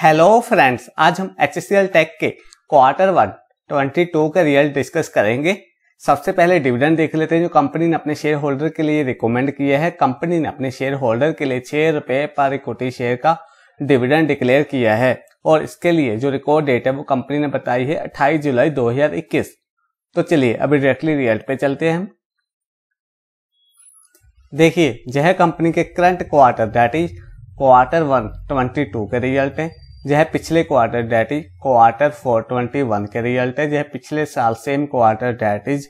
hello friends आज हम H tech के क्वार्टर वन 22 का रियल डिस्कस करेंगे सबसे पहले डिविडेंड देख लेते हैं जो कंपनी ने अपने शेयर होल्डर के लिए रिकमेंड किया है कंपनी ने अपने शेयर होल्डर के लिए छह रुपए पर इक्विटी शेयर का डिविडेंड डिक्लेयर किया है और इसके लिए जो रिकॉर्ड डेट है वो कंपनी ने बताई है अट्ठाईस जुलाई दो तो चलिए अभी डायरेक्टली रियल्ट पे चलते हैं देखिए जय कंपनी के current quarter that is quarter one twenty two के रिजल्ट है जो है पिछले quarter that is quarter four twenty one के रिजल्ट है जो है पिछले साल same quarter that is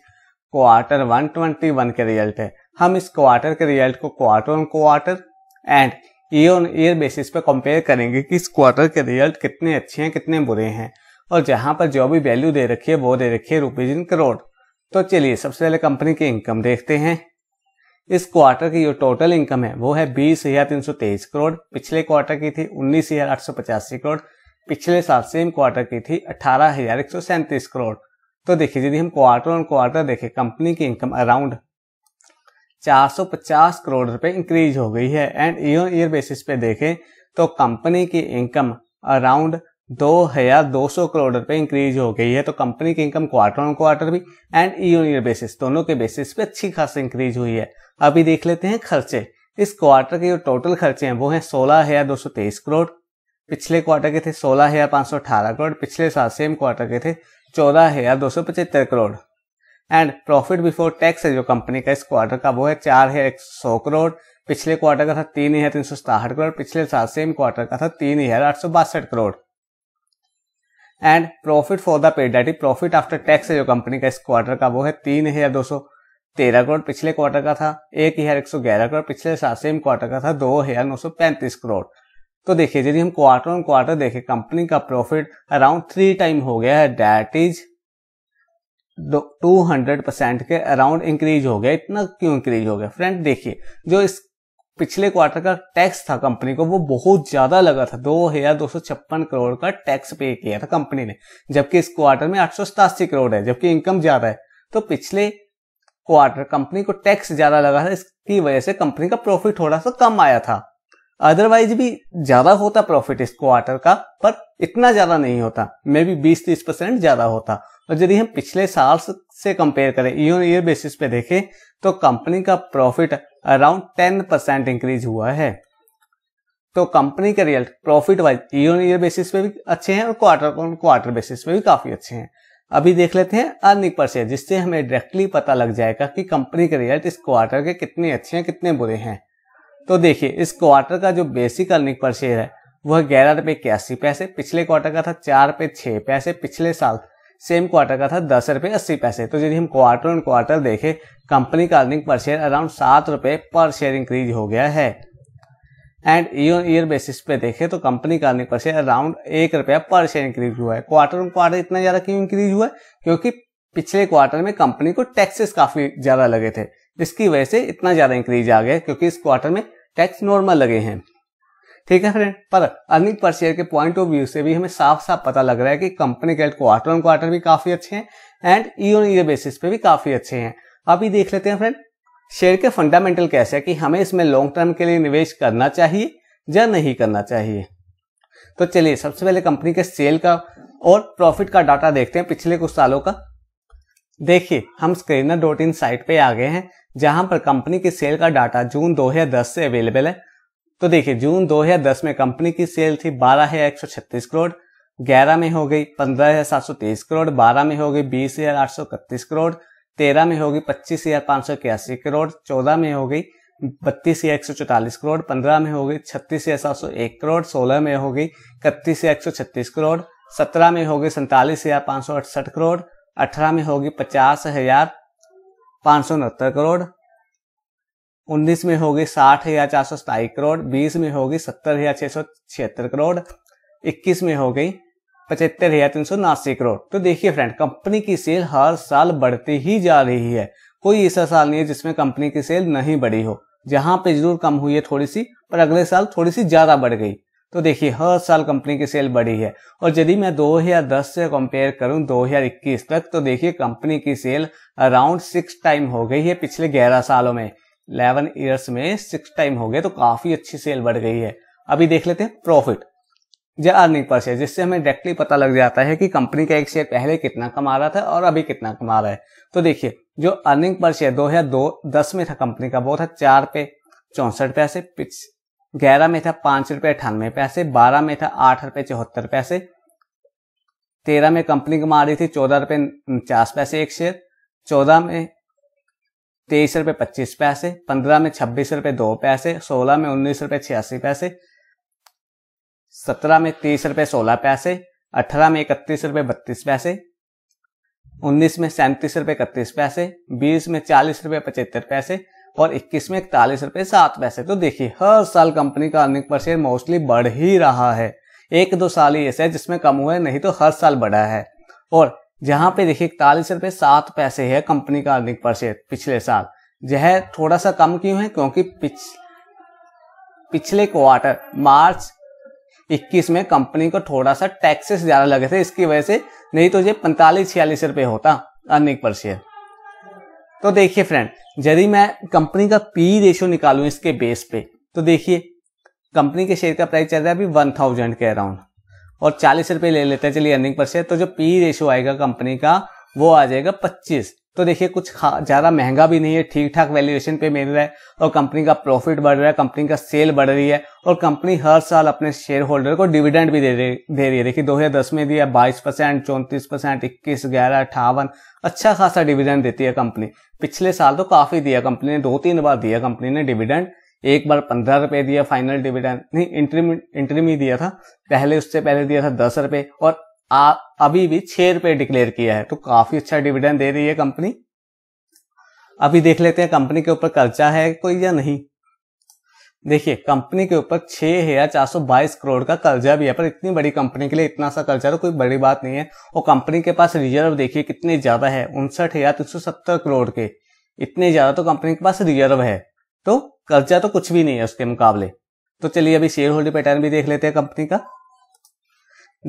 quarter one twenty one के रिजल्ट है हम इस क्वार्टर के रिजल्ट को quarter on quarter and year on year basis पे कंपेयर करेंगे कि इस क्वार्टर के रिजल्ट कितने अच्छे हैं कितने बुरे हैं और जहां पर जो भी वैल्यू दे रखी है वो दे रखी है रुपीज इन करोड़ तो चलिए सबसे पहले कंपनी की इनकम देखते हैं इस क्वार्टर की जो टोटल इनकम है वो है बीस हजार तीन सौ तेईस करोड़ पिछले क्वार्टर की थी उन्नीस हजार आठ सौ पचासी करोड़ पिछले साल सेम क्वार्टर की थी अठारह हजार एक सौ सैंतीस करोड़ तो देखिए यदि हम क्वार्टर ऑन क्वार्टर देखें कंपनी की इनकम अराउंड चार सौ पचास करोड़ रुपए इंक्रीज हो गई है एंड ईयर ईयर बेसिस पे देखें तो कंपनी की इनकम अराउंड दो हजार दो सौ करोड़ रुपए इंक्रीज हो गई है तो कंपनी की इनकम क्वार्टर ऑन क्वार्टर भी एंड ईयर ईयर बेसिस दोनों के बेसिस पे अच्छी खासी इंक्रीज हुई है अभी देख लेते हैं खर्चे इस क्वार्टर के जो टोटल खर्चे हैं वो हैं सोलह हजार दो सौ तेईस करोड़ पिछले क्वार्टर के थे सोलह हजार पांच सौ अठारह करोड़ पिछले साल सेम क्वार्टर के थे चौदह हजार दो सौ पचहत्तर crore and profit before tax है जो कंपनी का इस क्वार्टर का वो है चार हजार एक सौ करोड़ पिछले क्वार्टर का था तीन हजार तीन सौ सताहठ करोड़ पिछले साल सेम क्वार्टर का था तीन हजार आठ सौ बासठ crore and profit for the period that profit after tax है जो कंपनी का इस क्वार्टर का वो है तीन हजार दो सौ तेरह करोड़ पिछले क्वार्टर का था एक हजार एक सौ ग्यारह करोड़ पिछले सेम क्वार्टर का था दो हजार नौ सौ पैंतीस करोड़ तो देखिए यदि हम क्वार्टर ऑन क्वार्टर देखे कंपनी का प्रॉफिट अराउंड थ्री टाइम हो गया है that is two hundred percent के अराउंड इंक्रीज हो गया इतना क्यों इंक्रीज हो गया फ्रेंड देखिए जो इस पिछले क्वार्टर का टैक्स था कंपनी को वो बहुत ज्यादा लगा था दो हजार दो सौ छप्पन करोड़ का टैक्स पे किया था कंपनी ने जबकि इस क्वार्टर में आठ सौ सतासी करोड़ है जबकि इनकम ज्यादा है तो पिछले क्वार्टर कंपनी को टैक्स ज्यादा लगा था इसकी वजह से कंपनी का प्रॉफिट थोड़ा सा कम आया था अदरवाइज भी ज्यादा होता प्रॉफिट इस क्वार्टर का पर इतना ज्यादा नहीं होता मे बी बीस तीस परसेंट ज्यादा होता और यदि हम पिछले साल से कंपेयर करें ईयर ईयर बेसिस पे देखें तो कंपनी का profit around ten percent increase हुआ है तो कंपनी के real profit wise year year basis पे भी अच्छे हैं और क्वार्टर ऑन क्वार्टर बेसिस पे भी काफी अच्छे हैं अभी देख लेते हैं अर्निंग पर शेयर जिससे हमें डायरेक्टली पता लग जाएगा कि कंपनी के रिजल्ट इस क्वार्टर के कितने अच्छे हैं कितने बुरे हैं तो देखिए इस क्वार्टर का जो बेसिक अर्निंग पर शेयर है वह ग्यारह रुपये इक्यासी पैसे पिछले क्वार्टर का था चार रुपए छः पैसे पिछले साल सेम क्वार्टर का था दस रुपये अस्सी पैसे तो यदि हम क्वार्टर एंड क्वार्टर देखें कंपनी का अर्निंग पर शेयर अराउंड सात रुपये पर शेयर इंक्रीज हो गया है एंड ईयर ईयर बेसिस पे देखें तो कंपनी का अर्निंग पर शेयर अराउंड एक रुपया पर शेयर इंक्रीज हुआ है क्वार्टर एंड क्वार्टर इतना ज़्यादा क्यों इंक्रीज हुआ है क्योंकि पिछले क्वार्टर में कंपनी को टैक्सेस काफ़ी ज़्यादा लगे थे जिसकी वजह से इतना ज़्यादा इंक्रीज आ गया क्योंकि इस क्वार्टर में टैक्स नॉर्मल लगे हैं ठीक है फ्रेंड पर अर्निंग पर शेयर के पॉइंट ऑफ व्यू से भी हमें साफ साफ पता लग रहा है कि कंपनी के क्वार्टर ऑन क्वार्टर भी काफी अच्छे हैं एंड ईयर ईयर बेसिस पे भी काफी अच्छे हैं अभी देख लेते हैं फ्रेंड शेयर के फंडामेंटल कैसे है कि हमें इसमें लॉन्ग टर्म के लिए निवेश करना चाहिए या नहीं करना चाहिए तो चलिए सबसे पहले कंपनी के सेल का और प्रॉफिट का डाटा देखते हैं पिछले कुछ सालों का देखिए हम स्क्रीनर डॉट इन साइट पे आ गए हैं जहां पर कंपनी के सेल का डाटा जून 2010 से अवेलेबल है तो देखिए जून 2010 में कंपनी की सेल थी बारह हजार एक सौ छत्तीस करोड़ ग्यारह में हो गई पंद्रह हजार सात सौ तेईस करोड़ बारह में हो गई बीस हजार आठ सौ इकतीस करोड़ तेरह में हो गई पच्चीस हजार पांच सौ इक्यासी करोड़ चौदह में हो गई बत्तीस हजार एक सौ चौतालीस करोड़ पंद्रह में हो गई छत्तीस हजार सात सौ एक करोड़ सोलह में हो गई इकतीस हजार एक सौ छत्तीस करोड़ सत्रह में हो गई सैंतालीस हजार पाँच सौ अड़सठ करोड़ अठारह में होगी पचास हजार पांच सौ उनहत्तर करोड़ 19 में होगी साठ हजार चार सौ सताईस करोड़ 20 में होगी सत्तर हजार छह सौ छिहत्तर करोड़ 21 में हो गई पचहत्तर हजार तीन सौ उनासी करोड़ तो देखिए फ्रेंड कंपनी की सेल हर साल बढ़ती ही जा रही है कोई ऐसा साल नहीं है जिसमें कंपनी की सेल नहीं बढ़ी हो जहां पे जरूर कम हुई है थोड़ी सी पर अगले साल थोड़ी सी ज्यादा बढ़ गई तो देखिए हर साल कंपनी की सेल बढ़ी है और यदि मैं 2010 से कंपेयर करूं 2021 तक तो देखिए कंपनी की सेल अराउंड सिक्स टाइम हो गई है पिछले 11 सालों में इलेवन ईयर्स में सिक्स टाइम हो गए तो काफी अच्छी सेल बढ़ गई है अभी देख लेते हैं प्रॉफिट या अर्निंग पर शेयर जिससे हमें डायरेक्टली पता लग जाता है कि कंपनी का एक शेयर पहले कितना कमा रहा था और अभी कितना कमा रहा है तो देखिए जो अर्निंग पर शेयर दो हजार दो दस में था कंपनी का वो था चार पे चौसठ पैसे ग्यारह में था पांच रुपए अठानवे पैसे बारह में था आठ रुपए चौहत्तर पैसे तेरह में कंपनी कमा रही थी चौदह रुपए उनचास पैसे एक शेयर चौदह में तेईस रुपये पच्चीस पैसे पंद्रह में छब्बीस रुपये दो पैसे सोलह में उन्नीस रुपये छियासी पैसे सत्रह में तीस रुपये सोलह पैसे अठारह में इकतीस रुपये बत्तीस पैसे उन्नीस में सैंतीस रुपये इकतीस पैसे बीस में चालीस रुपये पचहत्तर पैसे और इक्कीस में इकतालीस रुपये सात पैसे तो देखिए हर साल कंपनी का अर्निंग पर शेयर मोस्टली बढ़ ही रहा है एक दो साल ही ऐसे है जिसमें कम हुआ है नहीं तो हर साल बढ़ा है और जहां पे देखिए इकतालीस रुपए सात पैसे है कंपनी का अर्निंग पर शेयर पिछले साल यह थोड़ा सा कम क्यों है क्योंकि पिछ, पिछले क्वार्टर मार्च 21 में कंपनी को थोड़ा सा टैक्सेस ज्यादा लगे थे इसकी वजह से नहीं तो ये पैंतालीस छियालीस रुपए होता अर्निंग पर शेयर तो देखिए फ्रेंड यदि मैं कंपनी का पी रेशियो निकालू इसके बेस पे तो देखिए कंपनी के शेयर का प्राइस चल रहा है अभी वन थाउजेंड के अराउंड और चालीस रुपए ले लेते हैं चलिए अर्निंग पर शेयर तो जो पी रेशो आएगा कंपनी का वो आ जाएगा पच्चीस तो देखिए कुछ ज्यादा महंगा भी नहीं है ठीक ठाक वैल्यूएशन पे मिल रहा है और कंपनी का प्रॉफिट बढ़ रहा है कंपनी का सेल बढ़ रही है और कंपनी हर साल अपने शेयर होल्डर को डिविडेंड भी दे रही दे रही है देखिए दो हजार दस में दिया बाईस परसेंट चौंतीस परसेंट इक्कीस ग्यारह अट्ठावन अच्छा खासा डिविडेंड देती है कंपनी पिछले साल तो काफी दिया कंपनी ने दो तीन बार दिया कंपनी ने डिविडेंड एक बार पंद्रह रुपए दिया फाइनल डिविडेंड नहीं इंट्रीम इंट्रीम ही दिया था पहले उससे पहले दिया था दस रुपए और आ, अभी भी छह रुपए डिक्लेयर किया है तो काफी अच्छा डिविडेंड दे रही है कंपनी अभी देख लेते हैं कंपनी के ऊपर कर्जा है कोई या नहीं देखिए कंपनी के ऊपर छह हजार चार सौ बाईस करोड़ का कर्जा भी है पर इतनी बड़ी कंपनी के लिए इतना सा कर्जा तो कोई बड़ी बात नहीं है और कंपनी के पास रिजर्व देखिए कितने ज्यादा है उनसठ हजार तीन सौ सत्तर करोड़ के इतने ज्यादा तो कंपनी के पास रिजर्व है तो कर्जा तो कुछ भी नहीं है उसके मुकाबले तो चलिए अभी शेयर होल्डिंग पैटर्न भी देख लेते हैं कंपनी का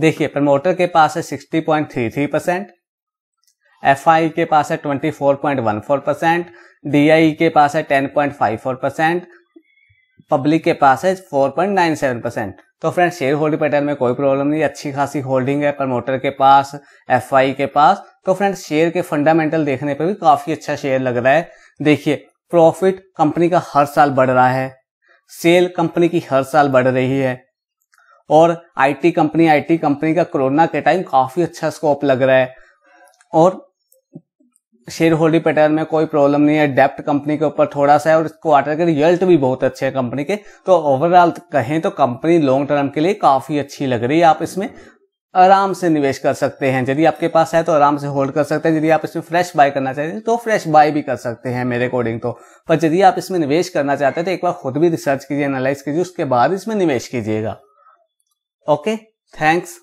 देखिए प्रमोटर के पास है sixty point three three percent F के पास है twenty four point one four percent D के पास है ten point five four percent public के पास है four point nine seven percent तो फ्रेंड शेयर होल्डिंग पैटर्न में कोई प्रॉब्लम नहीं अच्छी खासी होल्डिंग है प्रमोटर के पास एफ के पास तो फ्रेंड शेयर के फंडामेंटल देखने पर भी काफी अच्छा शेयर लग रहा है देखिए प्रॉफिट कंपनी का हर साल बढ़ रहा है सेल कंपनी की हर साल बढ़ रही है और आईटी कंपनी आईटी कंपनी का कोरोना के टाइम काफी अच्छा स्कोप लग रहा है और शेयर होल्डिंग पैटर्न में कोई प्रॉब्लम नहीं है डेप्ट कंपनी के ऊपर थोड़ा सा है और क्वार्टर के रिजल्ट भी बहुत अच्छे हैं कंपनी के तो ओवरऑल कहें तो कंपनी लॉन्ग टर्म के लिए काफी अच्छी लग रही है आप इसमें आराम से निवेश कर सकते हैं यदि आपके पास है तो आराम से होल्ड कर सकते हैं यदि आप इसमें फ्रेश बाय करना चाहते हैं तो फ्रेश बाय भी कर सकते हैं मेरे अकॉर्डिंग तो पर यदि आप इसमें निवेश करना चाहते हैं तो एक बार खुद भी रिसर्च कीजिए एनालाइज कीजिए उसके बाद इसमें निवेश कीजिएगा ओके थैंक्स